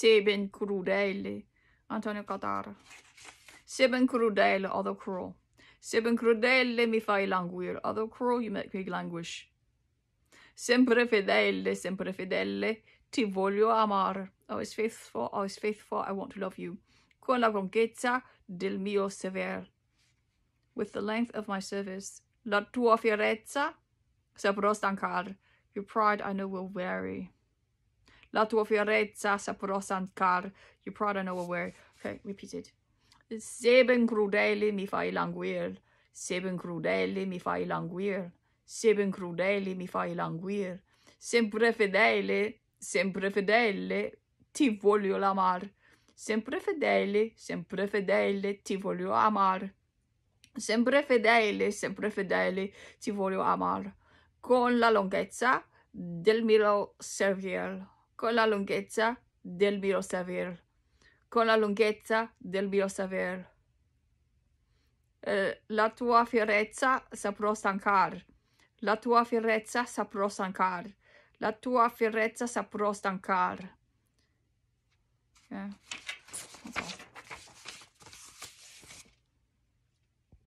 Seven crudele. Antonio Catara. Seven crudele, although cruel. Seven crudele mi fai languir, although cruel you make me languish. Sempre fedele, sempre fedele, ti voglio amare. Always faithful, always faithful, I want to love you. Con la lunghezza del mio sever. With the length of my service. La tua fierezza saprò stancar. Your pride I know will vary. La tua fierezza saprò sancar. You prada know a Okay, repeat it. Se ben crudeli mi fai languir. ben crudeli mi fai languir. ben crudeli mi fai languir. Sempre fedele, sempre fedele, ti voglio l'amar. Sempre fedele, sempre fedele, ti voglio amar. Sempre fedele, sempre fedele, ti voglio amar. Con la lunghezza del mio servir con la lunghezza del mio saver. Con la lunghezza del mio saver. Eh, la tua fierezza saprò stancar. La tua fierezza saprò stancar. La tua fierezza saprò stancar. Okay. Eh.